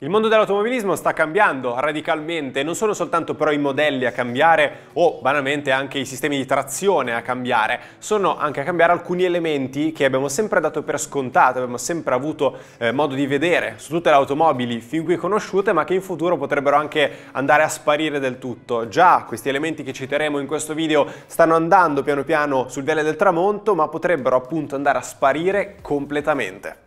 Il mondo dell'automobilismo sta cambiando radicalmente, non sono soltanto però i modelli a cambiare o banalmente anche i sistemi di trazione a cambiare, sono anche a cambiare alcuni elementi che abbiamo sempre dato per scontato, abbiamo sempre avuto eh, modo di vedere su tutte le automobili fin qui conosciute, ma che in futuro potrebbero anche andare a sparire del tutto. Già questi elementi che citeremo in questo video stanno andando piano piano sul viale del tramonto, ma potrebbero appunto andare a sparire completamente.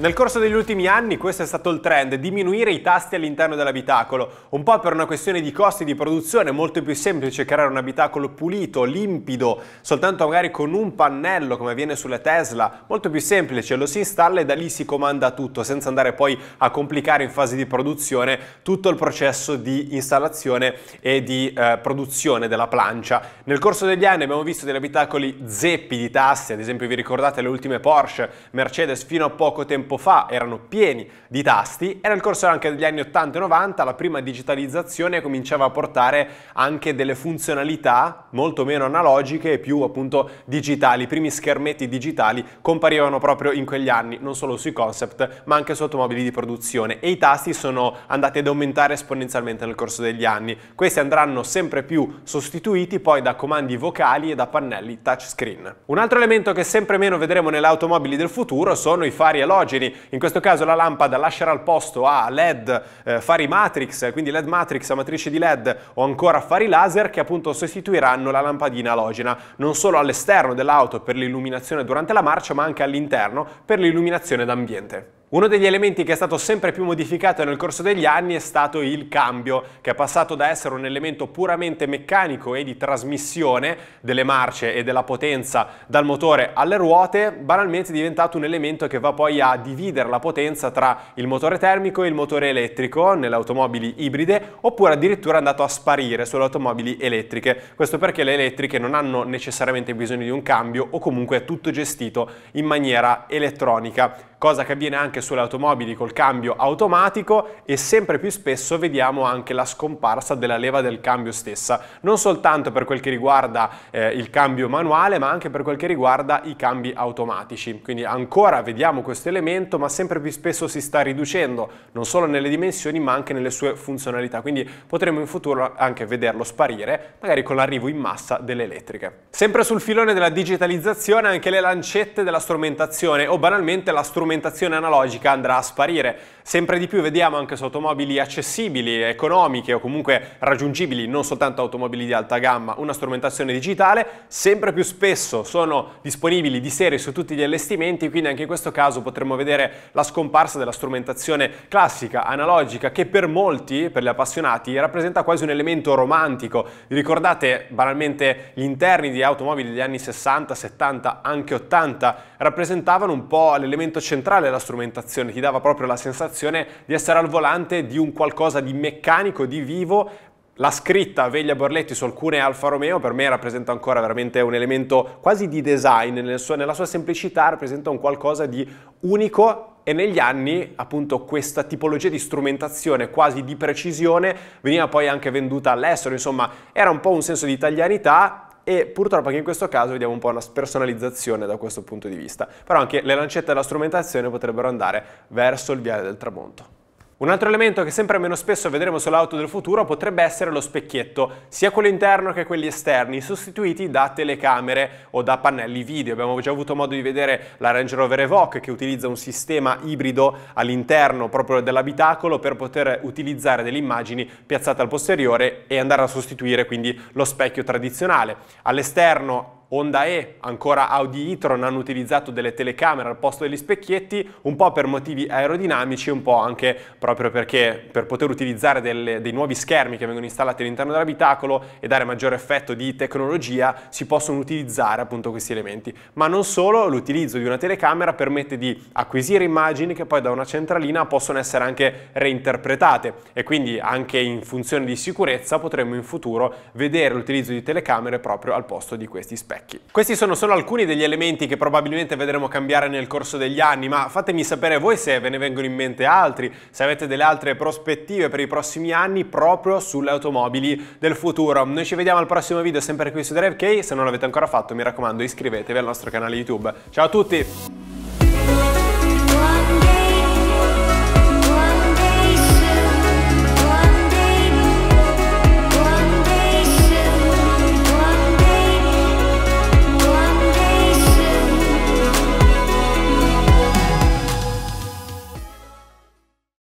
Nel corso degli ultimi anni questo è stato il trend, diminuire i tasti all'interno dell'abitacolo, un po' per una questione di costi di produzione, è molto più semplice creare un abitacolo pulito, limpido, soltanto magari con un pannello come avviene sulle Tesla, molto più semplice, lo si installa e da lì si comanda tutto, senza andare poi a complicare in fase di produzione tutto il processo di installazione e di eh, produzione della plancia. Nel corso degli anni abbiamo visto degli abitacoli zeppi di tasti, ad esempio vi ricordate le ultime Porsche, Mercedes fino a poco tempo tempo fa erano pieni di tasti e nel corso anche degli anni 80 e 90 la prima digitalizzazione cominciava a portare anche delle funzionalità molto meno analogiche e più appunto digitali. I primi schermetti digitali comparivano proprio in quegli anni, non solo sui concept ma anche su automobili di produzione e i tasti sono andati ad aumentare esponenzialmente nel corso degli anni. Questi andranno sempre più sostituiti poi da comandi vocali e da pannelli touchscreen. Un altro elemento che sempre meno vedremo nelle automobili del futuro sono i fari a immagini. In questo caso la lampada lascerà il posto a LED eh, fari matrix, quindi LED matrix a matrice di LED o ancora fari laser che appunto sostituiranno la lampadina alogena, non solo all'esterno dell'auto per l'illuminazione durante la marcia, ma anche all'interno per l'illuminazione d'ambiente. Uno degli elementi che è stato sempre più modificato nel corso degli anni è stato il cambio, che è passato da essere un elemento puramente meccanico e di trasmissione delle marce e della potenza dal motore alle ruote, banalmente è diventato un elemento che va poi a dividere la potenza tra il motore termico e il motore elettrico nelle automobili ibride, oppure addirittura è andato a sparire sulle automobili elettriche. Questo perché le elettriche non hanno necessariamente bisogno di un cambio o comunque è tutto gestito in maniera elettronica, cosa che avviene anche anche sulle automobili col cambio automatico e sempre più spesso vediamo anche la scomparsa della leva del cambio stessa, non soltanto per quel che riguarda eh, il cambio manuale ma anche per quel che riguarda i cambi automatici. Quindi ancora vediamo questo elemento ma sempre più spesso si sta riducendo non solo nelle dimensioni ma anche nelle sue funzionalità, quindi potremo in futuro anche vederlo sparire magari con l'arrivo in massa delle elettriche. Sempre sul filone della digitalizzazione anche le lancette della strumentazione o banalmente la strumentazione analogica tecnologica andrà a sparire. Sempre di più vediamo anche su automobili accessibili, economiche o comunque raggiungibili, non soltanto automobili di alta gamma, una strumentazione digitale. Sempre più spesso sono disponibili di serie su tutti gli allestimenti, quindi anche in questo caso potremmo vedere la scomparsa della strumentazione classica, analogica, che per molti, per gli appassionati, rappresenta quasi un elemento romantico. Vi ricordate banalmente gli interni di automobili degli anni 60, 70, anche 80? Rappresentavano un po' l'elemento centrale della strumentazione sensazione, ti dava proprio la sensazione di essere al volante di un qualcosa di meccanico, di vivo, la scritta Veglia Borletti su alcune Alfa Romeo per me rappresenta ancora veramente un elemento quasi di design, nel suo, nella sua semplicità rappresenta un qualcosa di unico e negli anni appunto questa tipologia di strumentazione quasi di precisione veniva poi anche venduta all'estero, insomma era un po' un senso di italianità e purtroppo anche in questo caso vediamo un po' una spersonalizzazione da questo punto di vista. Però anche le lancette della strumentazione potrebbero andare verso il viale del tramonto. Un altro elemento che sempre meno spesso vedremo sull'auto del futuro potrebbe essere lo specchietto, sia quello interno che quelli esterni, sostituiti da telecamere o da pannelli video. Abbiamo già avuto modo di vedere la Range Rover Evoque che utilizza un sistema ibrido all'interno proprio dell'abitacolo per poter utilizzare delle immagini piazzate al posteriore e andare a sostituire quindi lo specchio tradizionale. All'esterno Honda E, ancora Audi e-tron hanno utilizzato delle telecamere al posto degli specchietti, un po' per motivi aerodinamici, un po' anche proprio perché per poter utilizzare delle, dei nuovi schermi che vengono installati all'interno dell'abitacolo e dare maggiore effetto di tecnologia, si possono utilizzare appunto questi elementi. Ma non solo, l'utilizzo di una telecamera permette di acquisire immagini che poi da una centralina possono essere anche reinterpretate e quindi anche in funzione di sicurezza potremo in futuro vedere l'utilizzo di telecamere proprio al posto di questi specchietti vecchi. Questi sono solo alcuni degli elementi che probabilmente vedremo cambiare nel corso degli anni, ma fatemi sapere voi se ve ne vengono in mente altri, se avete delle altre prospettive per i prossimi anni proprio sulle automobili del futuro. Noi ci vediamo al prossimo video sempre qui su DriveK, se non l'avete ancora fatto mi raccomando iscrivetevi al nostro canale YouTube. Ciao a tutti!